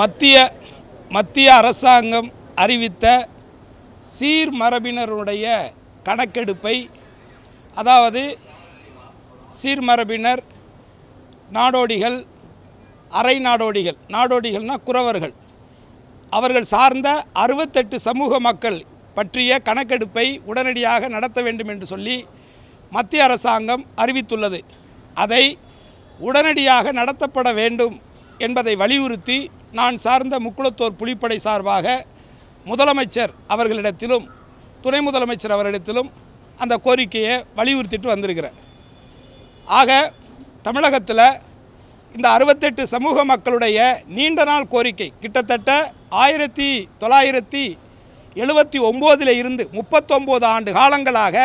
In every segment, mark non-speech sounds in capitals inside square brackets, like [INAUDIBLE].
மத்திய மத்திய அரசாங்கம் அறிவித்த சீர்மரபினருடைய கணக்கெடுப்பை அதாவது சீர்மரபினர் நாடோடிகள் அரை நாடோடிகள் நாடோடிகள்னால் குறவர்கள் அவர்கள் சார்ந்த அறுபத்தெட்டு சமூக மக்கள் பற்றிய கணக்கெடுப்பை உடனடியாக நடத்த வேண்டும் என்று சொல்லி மத்திய அரசாங்கம் அறிவித்துள்ளது அதை உடனடியாக நடத்தப்பட வேண்டும் என்பதை வலியுறுத்தி நான் சார்ந்த முக்குளத்தோர் புலிப்படை சார்பாக முதலமைச்சர் அவர்களிடத்திலும் துணை முதலமைச்சர் அவரிடத்திலும் அந்த கோரிக்கையை வலியுறுத்திட்டு வந்திருக்கிறேன் ஆக தமிழகத்தில் இந்த அறுபத்தெட்டு சமூக மக்களுடைய நீண்ட நாள் கோரிக்கை கிட்டத்தட்ட ஆயிரத்தி தொள்ளாயிரத்தி எழுபத்தி ஒம்போதில் இருந்து முப்பத்தொம்போது ஆண்டு காலங்களாக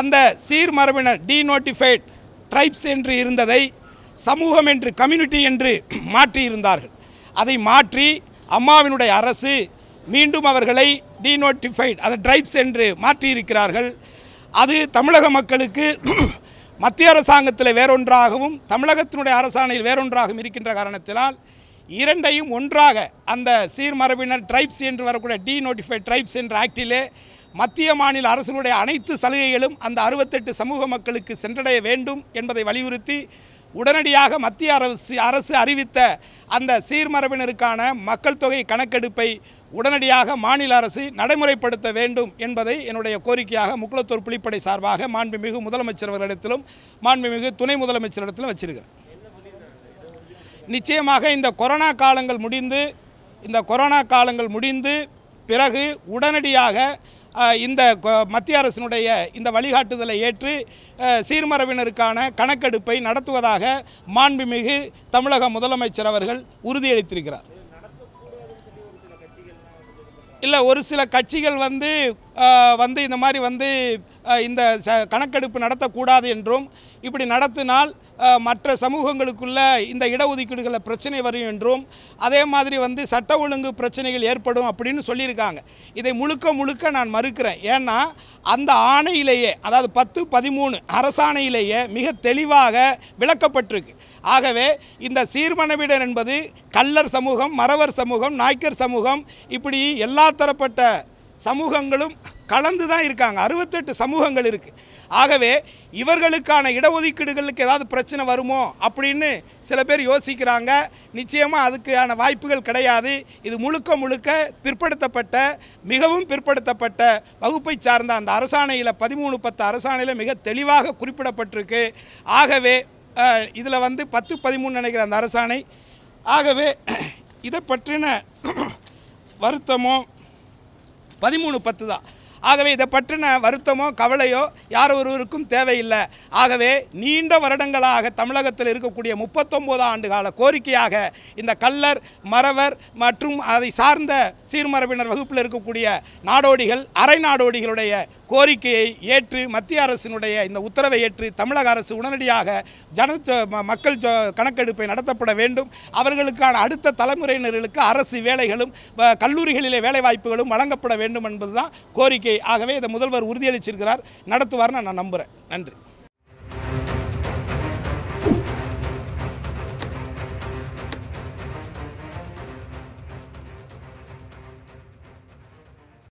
அந்த சீர்மரபினர் டிநோட்டிஃபைட் ட்ரைப்ஸ் என்று இருந்ததை சமூகம் என்று கம்யூனிட்டி என்று மாற்றியிருந்தார்கள் அதை மாற்றி அம்மாவினுடைய அரசு மீண்டும் அவர்களை டீநோட்டிஃபைட் அதை ட்ரைப்ஸ் என்று மாற்றியிருக்கிறார்கள் அது தமிழக மக்களுக்கு [CLEARS THROAT] மத்திய அரசாங்கத்தில் வேறொன்றாகவும் தமிழகத்தினுடைய அரசாணையில் வேறொன்றாகவும் இருக்கின்ற காரணத்தினால் இரண்டையும் ஒன்றாக அந்த சீர்மரபினர் ட்ரைப்ஸ் என்று வரக்கூடிய டி நோட்டிஃபைட் ட்ரைப்ஸ் என்ற ஆக்டிலே மத்திய மாநில அரசுடைய அனைத்து சலுகைகளும் அந்த அறுபத்தெட்டு சமூக மக்களுக்கு சென்றடைய வேண்டும் என்பதை வலியுறுத்தி உடனடியாக மத்திய அரசு அரசு அறிவித்த அந்த சீர்மரபினருக்கான மக்கள் தொகை கணக்கெடுப்பை உடனடியாக மாநில அரசு நடைமுறைப்படுத்த வேண்டும் என்பதை என்னுடைய கோரிக்கையாக முக்குளத்தூர் புலிப்படை சார்பாக மாண்புமிகு முதலமைச்சர் அவர்களிடத்திலும் மாண்புமிகு துணை முதலமைச்சரிடத்திலும் வச்சிருக்கிறேன் நிச்சயமாக இந்த கொரோனா காலங்கள் முடிந்து இந்த கொரோனா காலங்கள் முடிந்து பிறகு உடனடியாக இந்த மத்திய அரசினுடைய இந்த வழிகாட்டுதலை ஏற்று சீர்மரபினருக்கான கணக்கெடுப்பை நடத்துவதாக மாண்புமிகு தமிழக முதலமைச்சர் அவர்கள் உறுதியளித்திருக்கிறார் இல்லை ஒரு சில கட்சிகள் வந்து வந்து இந்த மாதிரி வந்து இந்த ச கணக்கெடுப்பு நடத்தக்கூடாது என்றும் இப்படி நடத்தினால் மற்ற சமூகங்களுக்குள்ள இந்த இடஒதுக்கீடுகளில் பிரச்சனை வரும் என்றும் அதே மாதிரி வந்து சட்ட ஒழுங்கு பிரச்சனைகள் ஏற்படும் அப்படின்னு சொல்லியிருக்காங்க இதை முழுக்க முழுக்க நான் மறுக்கிறேன் ஏன்னா அந்த ஆணையிலேயே அதாவது பத்து பதிமூணு அரசாணையிலேயே மிக தெளிவாக விளக்கப்பட்டிருக்கு ஆகவே இந்த சீர்மனவிடர் என்பது கல்லர் சமூகம் மறவர் சமூகம் நாய்க்கர் சமூகம் இப்படி எல்லா தரப்பட்ட சமூகங்களும் கலந்து தான் இருக்காங்க அறுபத்தெட்டு சமூகங்கள் இருக்குது ஆகவே இவர்களுக்கான இடஒதுக்கீடுகளுக்கு ஏதாவது பிரச்சனை வருமோ அப்படின்னு சில பேர் யோசிக்கிறாங்க நிச்சயமாக அதுக்கான வாய்ப்புகள் கிடையாது இது முழுக்க முழுக்க பிற்படுத்தப்பட்ட மிகவும் பிற்படுத்தப்பட்ட வகுப்பை சார்ந்த அந்த அரசாணையில் பதிமூணு பத்து அரசாணையில் மிக தெளிவாக குறிப்பிடப்பட்டிருக்கு ஆகவே இதில் வந்து பத்து பதிமூணு நினைக்கிற அந்த அரசாணை ஆகவே இதை பற்றின வருத்தமும் பதிமூணு பத்து தான் ஆகவே இதை பற்றின வருத்தமோ கவலையோ யார் ஒருவருக்கும் தேவையில்லை ஆகவே நீண்ட வருடங்களாக தமிழகத்தில் இருக்கக்கூடிய முப்பத்தொம்போது ஆண்டு கால கோரிக்கையாக இந்த கல்லர் மறவர் மற்றும் அதை சார்ந்த சீர்மரபினர் வகுப்பில் இருக்கக்கூடிய நாடோடிகள் அரை நாடோடிகளுடைய கோரிக்கையை ஏற்று மத்திய அரசினுடைய இந்த உத்தரவை ஏற்று தமிழக அரசு உடனடியாக ஜன மக்கள் கணக்கெடுப்பை நடத்தப்பட வேண்டும் அவர்களுக்கான அடுத்த தலைமுறையினர்களுக்கு அரசு வேலைகளும் கல்லூரிகளிலே வேலைவாய்ப்புகளும் வழங்கப்பட வேண்டும் என்பதுதான் கோரிக்கை ஆகவே இதை முதல்வர் உறுதியளிச்சிருக்கிறார் நடத்துவார்னு நான் நம்புகிறேன் நன்றி